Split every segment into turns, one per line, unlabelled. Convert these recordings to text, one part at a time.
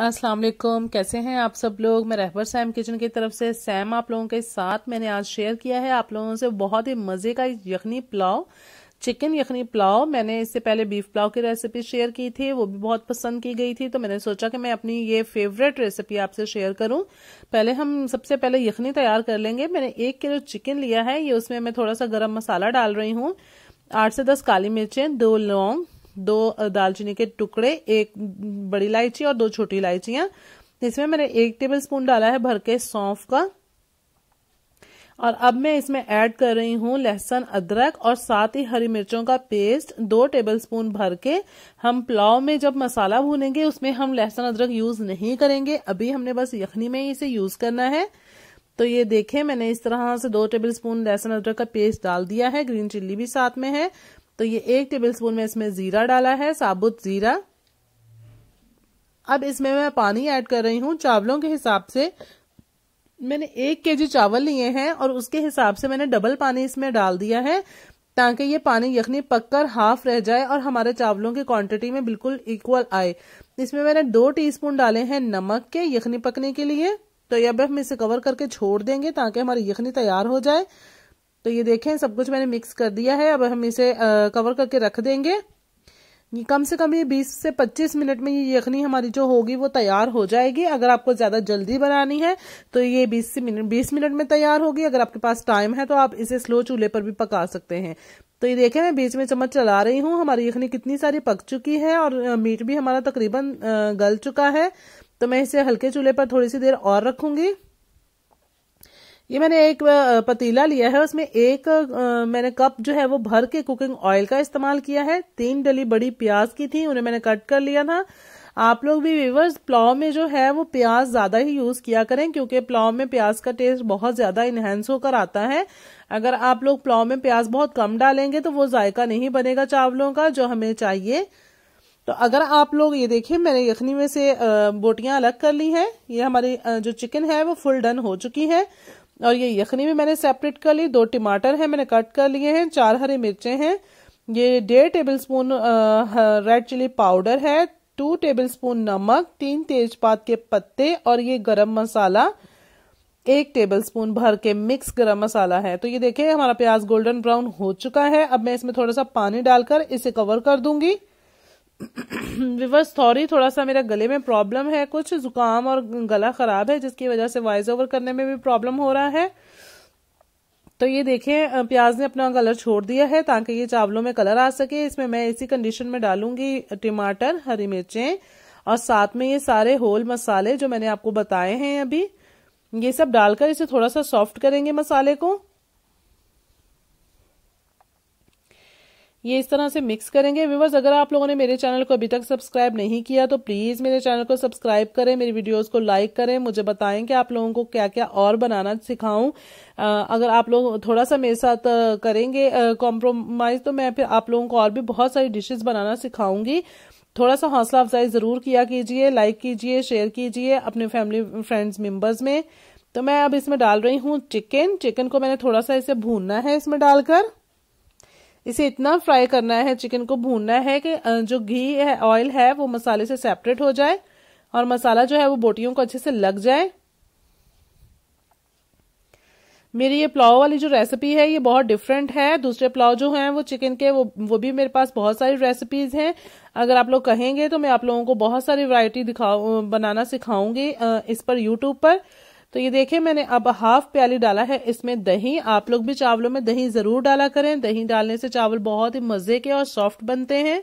अस्सलाम वालेकुम कैसे हैं आप सब लोग मैं रहबर सैम किचन की तरफ से सैम आप लोगों के साथ मैंने आज शेयर किया है आप लोगों से बहुत ही मज़े का यखनी पुलाव चिकन यखनी पुलाव मैंने इससे पहले बीफ पुलाव की रेसिपी शेयर की थी वो भी बहुत पसंद की गई थी तो मैंने सोचा कि मैं अपनी ये फेवरेट रेसिपी आपसे शेयर करूं पहले हम सबसे पहले यखनी तैयार कर लेंगे मैंने एक किलो चिकन लिया है ये उसमें मैं थोड़ा सा गर्म मसाला डाल रही हूँ आठ से दस काली मिर्चें दो लौंग दो दालचीनी के टुकड़े एक बड़ी इलायची और दो छोटी इलायचिया इसमें मैंने एक टेबल स्पून डाला है भर के सौंफ का और अब मैं इसमें ऐड कर रही हूँ लहसुन अदरक और साथ ही हरी मिर्चों का पेस्ट दो टेबलस्पून भर के हम पुलाव में जब मसाला भूनेंगे उसमें हम लहसुन अदरक यूज नहीं करेंगे अभी हमने बस यखनी में ही इसे यूज करना है तो ये देखें मैंने इस तरह से दो टेबलस्पून लहसुन अदरक का पेस्ट डाल दिया है ग्रीन चिल्ली भी साथ में है तो ये एक टेबल स्पून में इसमें जीरा डाला है साबुत जीरा अब इसमें मैं पानी ऐड कर रही हूँ चावलों के हिसाब से मैंने एक के जी चावल लिए हैं और उसके हिसाब से मैंने डबल पानी इसमें डाल दिया है ताकि ये पानी यखनी पककर हाफ रह जाए और हमारे चावलों की क्वांटिटी में बिल्कुल इक्वल आए इसमें मैंने दो टीस्पून डाले हैं नमक के यखनी पकने के लिए तो ये अब हम इसे कवर करके छोड़ देंगे ताकि हमारी यखनी तैयार हो जाए तो ये देखें सब कुछ मैंने मिक्स कर दिया है अब हम इसे आ, कवर करके रख देंगे ये कम से कम ये 20 से 25 मिनट में ये यखनी हमारी जो होगी वो तैयार हो जाएगी अगर आपको ज़्यादा जल्दी बनानी है तो ये 20 से मिनट 20 मिनट में तैयार होगी अगर आपके पास टाइम है तो आप इसे स्लो चूल्हे पर भी पका सकते हैं तो ये देखें मैं बीच में चम्मच चला रही हूँ हमारी यखनी कितनी सारी पक चुकी है और मीट भी हमारा तकरीबन गल चुका है तो मैं इसे हल्के चूल्हे पर थोड़ी सी देर और रखूंगी ये मैंने एक पतीला लिया है उसमें एक मैंने कप जो है वो भर के कुकिंग ऑयल का इस्तेमाल किया है तीन डली बड़ी प्याज की थी उन्हें मैंने कट कर लिया था आप लोग भी व्यूवर्स पुलाव में जो है वो प्याज ज्यादा ही यूज किया करें क्योंकि पुलाव में प्याज का टेस्ट बहुत ज्यादा इनहेंस होकर आता है अगर आप लोग पुलाव में प्याज बहुत कम डालेंगे तो वो जायका नहीं बनेगा चावलों का जो हमें चाहिए तो अगर आप लोग ये देखें मैंने यखनी में से बोटियां अलग कर ली हैं ये हमारी जो चिकन है वो फुल डन हो चुकी है और ये यखनी भी मैंने सेपरेट कर ली दो टमाटर हैं मैंने कट कर लिए हैं चार हरी मिर्चें हैं ये डेढ़ tablespoon red chilli powder है टू टेबल स्पून नमक तीन तेजपात के पत्ते और ये गरम मसाला एक टेबल स्पून भर के मिक्स गरम मसाला है तो ये देखे हमारा प्याज गोल्डन ब्राउन हो चुका है अब मैं इसमें थोड़ा सा पानी डालकर इसे कवर कर दूंगी विवर सॉरी थोड़ा सा मेरा गले में प्रॉब्लम है कुछ जुकाम और गला खराब है जिसकी वजह से वॉइस ओवर करने में भी प्रॉब्लम हो रहा है तो ये देखें प्याज ने अपना कलर छोड़ दिया है ताकि ये चावलों में कलर आ सके इसमें मैं इसी कंडीशन में डालूंगी टमाटर हरी मिर्चें और साथ में ये सारे होल मसाले जो मैंने आपको बताए हैं अभी ये सब डालकर इसे थोड़ा सा सॉफ्ट करेंगे मसाले को ये इस तरह से मिक्स करेंगे व्यूवर्स अगर आप लोगों ने मेरे चैनल को अभी तक सब्सक्राइब नहीं किया तो प्लीज़ मेरे चैनल को सब्सक्राइब करें मेरी वीडियोस को लाइक करें मुझे बताएं कि आप लोगों को क्या क्या और बनाना सिखाऊं अगर आप लोग थोड़ा सा मेरे साथ करेंगे कॉम्प्रोमाइज़ तो मैं फिर आप लोगों को और भी बहुत सारी डिशेज़ बनाना सिखाऊंगी थोड़ा सा हौसला अफजाई ज़रूर किया कीजिए लाइक कीजिए शेयर कीजिए अपने फैमिली फ्रेंड्स मेम्बर्स में तो मैं अब इसमें डाल रही हूँ चिकन चिकन को मैंने थोड़ा सा इसे भूनना है इसमें डालकर इसे इतना फ्राई करना है चिकन को भूनना है कि जो घी है ऑयल है वो मसाले से सेपरेट हो जाए और मसाला जो है वो बोटियों को अच्छे से लग जाए मेरी ये पुलाव वाली जो रेसिपी है ये बहुत डिफरेंट है दूसरे पुलाव जो हैं वो चिकन के वो वो भी मेरे पास बहुत सारी रेसिपीज हैं अगर आप लोग कहेंगे तो मैं आप लोगों को बहुत सारी वैरायटी दिखाऊ बनाना सिखाऊंगी इस पर यूट्यूब पर तो ये देखे मैंने अब हाफ प्याली डाला है इसमें दही आप लोग भी चावलों में दही जरूर डाला करें दही डालने से चावल बहुत ही मजे के और सॉफ्ट बनते हैं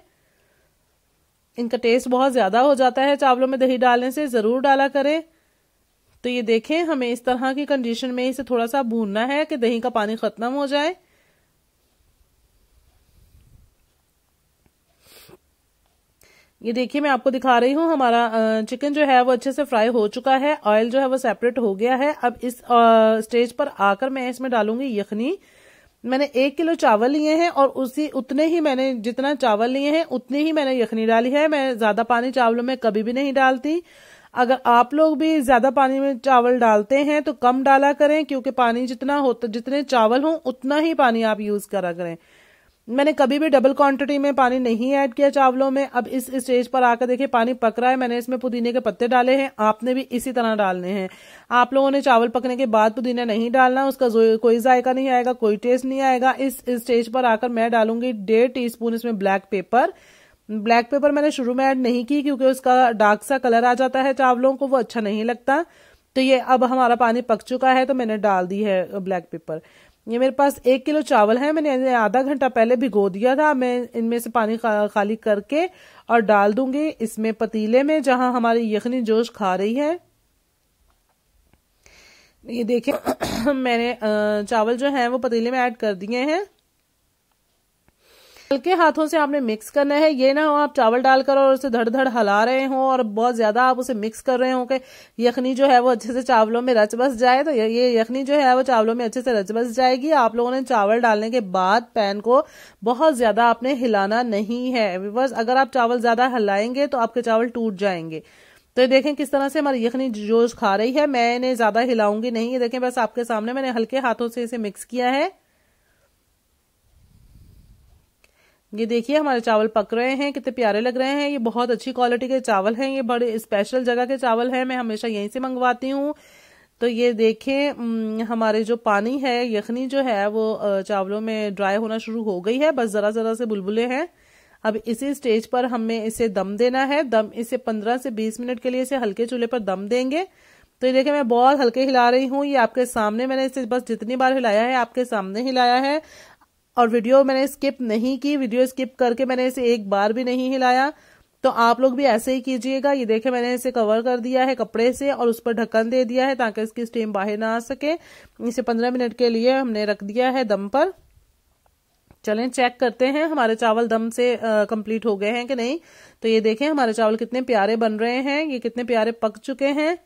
इनका टेस्ट बहुत ज्यादा हो जाता है चावलों में दही डालने से जरूर डाला करें तो ये देखें हमें इस तरह की कंडीशन में इसे थोड़ा सा भूनना है कि दही का पानी खत्म हो जाए ये देखिए मैं आपको दिखा रही हूँ हमारा चिकन जो है वो अच्छे से फ्राई हो चुका है ऑयल जो है वो सेपरेट हो गया है अब इस स्टेज पर आकर मैं इसमें डालूंगी यखनी मैंने एक किलो चावल लिए हैं और उसी उतने ही मैंने जितना चावल लिए हैं उतनी ही मैंने यखनी डाली है मैं ज्यादा पानी चावलों में कभी भी नहीं डालती अगर आप लोग भी ज्यादा पानी में चावल डालते हैं तो कम डाला करें क्योंकि पानी जितना होता जितने चावल हों उतना ही पानी आप यूज करा करें मैंने कभी भी डबल क्वांटिटी में पानी नहीं ऐड किया चावलों में अब इस स्टेज पर आकर देखिए पानी पक रहा है मैंने इसमें पुदीने के पत्ते डाले हैं आपने भी इसी तरह डालने हैं आप लोगों ने चावल पकने के बाद पुदीना नहीं डालना उसका कोई जायका नहीं आएगा कोई टेस्ट नहीं आएगा इस स्टेज पर आकर मैं डालूंगी डेढ़ टी इसमें ब्लैक पेपर ब्लैक पेपर मैंने शुरू में ऐड नहीं की क्योंकि उसका डार्क सा कलर आ जाता है चावलों को वो अच्छा नहीं लगता तो ये अब हमारा पानी पक चुका है तो मैंने डाल दी है ब्लैक पेपर ये मेरे पास एक किलो चावल है मैंने आधा घंटा पहले भिगो दिया था मैं इनमें से पानी खाली करके और डाल दूंगी इसमें पतीले में जहां हमारी यखनी जोश खा रही है ये देखिए मैंने चावल जो है वो पतीले में ऐड कर दिए हैं हल्के हाथों से आपने मिक्स करना है ये ना हो आप चावल डालकर और उसे धड़ धड़ हला रहे हो और बहुत ज्यादा आप उसे मिक्स कर रहे हो कि यखनी जो है वो अच्छे से चावलों में रच बस जाए तो ये यखनी जो है वो चावलों में अच्छे से रच बस जाएगी आप लोगों ने चावल डालने के बाद पैन को बहुत ज्यादा आपने हिलाना नहीं है बस अगर आप चावल ज्यादा हिलाएंगे तो आपके चावल टूट जाएंगे तो ये देखें किस तरह से हमारी यखनी जोश खा रही है मैं इन्हें ज्यादा हिलाऊंगी नहीं ये देखें बस आपके सामने मैंने हल्के हाथों से इसे मिक्स किया है ये देखिए हमारे चावल पक रहे हैं कितने प्यारे लग रहे हैं ये बहुत अच्छी क्वालिटी के चावल हैं ये बड़े स्पेशल जगह के चावल हैं मैं हमेशा यहीं से मंगवाती हूँ तो ये देखें हमारे जो पानी है यखनी जो है वो चावलों में ड्राई होना शुरू हो गई है बस ज़रा ज़रा से बुलबुले हैं अब इसी स्टेज पर हमें इसे दम देना है दम इसे पंद्रह से बीस मिनट के लिए इसे हल्के चूल्हे पर दम देंगे तो ये देखिए मैं बहुत हल्के हिला रही हूँ ये आपके सामने मैंने इसे बस जितनी बार हिलाया है आपके सामने हिलाया है और वीडियो मैंने स्किप नहीं की वीडियो स्किप करके मैंने इसे एक बार भी नहीं हिलाया तो आप लोग भी ऐसे ही कीजिएगा ये देखे मैंने इसे कवर कर दिया है कपड़े से और उस पर ढक्कन दे दिया है ताकि इसकी स्टीम बाहर ना आ सके इसे पंद्रह मिनट के लिए हमने रख दिया है दम पर चलें चेक करते हैं हमारे चावल दम से कंप्लीट हो गए हैं कि नहीं तो ये देखें हमारे चावल कितने प्यारे बन रहे हैं ये कितने प्यारे पक चुके हैं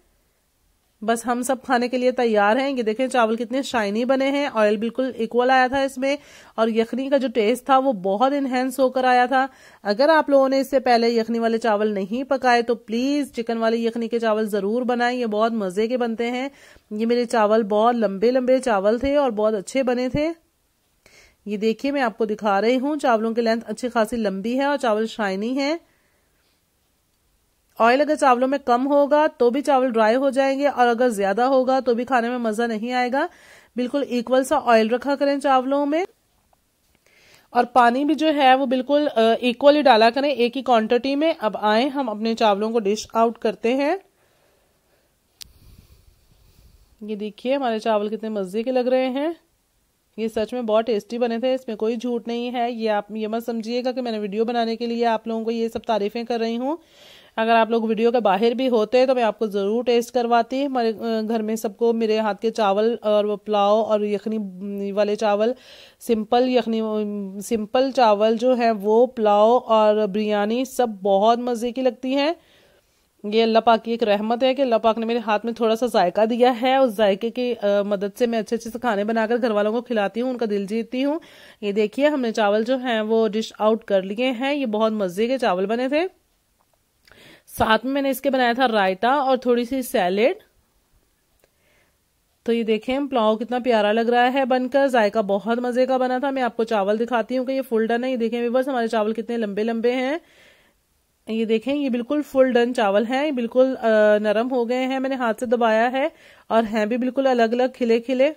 बस हम सब खाने के लिए तैयार हैं ये देखें चावल कितने शाइनी बने हैं ऑयल बिल्कुल इक्वल आया था इसमें और यखनी का जो टेस्ट था वो बहुत इन्हेंस होकर आया था अगर आप लोगों ने इससे पहले यखनी वाले चावल नहीं पकाए तो प्लीज चिकन वाले यखनी के चावल जरूर बनाएं ये बहुत मजे के बनते हैं ये मेरे चावल बहुत लंबे लंबे चावल थे और बहुत अच्छे बने थे ये देखिए मैं आपको दिखा रही हूँ चावलों की लेंथ अच्छी खासी लंबी है और चावल शाइनी है ऑयल अगर चावलों में कम होगा तो भी चावल ड्राई हो जाएंगे और अगर ज्यादा होगा तो भी खाने में मजा नहीं आएगा बिल्कुल इक्वल सा ऑयल रखा करें चावलों में और पानी भी जो है वो बिल्कुल इक्वली डाला करें एक ही क्वांटिटी में अब आए हम अपने चावलों को डिश आउट करते हैं ये देखिए हमारे चावल कितने मज़े के लग रहे हैं ये सच में बहुत टेस्टी बने थे इसमें कोई झूठ नहीं है ये आप ये मत समझिएगा कि मैंने वीडियो बनाने के लिए आप लोगों को ये सब तारीफें कर रही हूँ अगर आप लोग वीडियो के बाहर भी होते तो मैं आपको ज़रूर टेस्ट करवाती हमारे घर में सबको मेरे हाथ के चावल और पुलाव और यखनी वाले चावल सिंपल यखनी सिंपल चावल जो हैं वो पुलाव और बिरयानी सब बहुत मज़े की लगती हैं ये अल्लाह पाक की एक रहमत है कि अल्लाह पाक ने मेरे हाथ में थोड़ा सा जायका दिया है उस जायके की आ, मदद से मैं अच्छे अच्छे से खाने बनाकर घर वालों को खिलाती हूँ उनका दिल जीतती हूँ ये देखिए हमने चावल जो हैं वो डिश आउट कर लिए हैं ये बहुत मज़े के चावल बने थे साथ में मैंने इसके बनाया था रायता और थोड़ी सी सैलेड तो ये देखें पुलाव कितना प्यारा लग रहा है बनकर जायका बहुत मज़े का बना था मैं आपको चावल दिखाती हूँ कि ये फुल डन है ये देखें विवर्स हमारे चावल कितने लंबे लंबे हैं ये देखें ये बिल्कुल फुल डन चावल हैं ये बिल्कुल नरम हो गए हैं मैंने हाथ से दबाया है और हैं भी बिल्कुल अलग अलग खिले खिले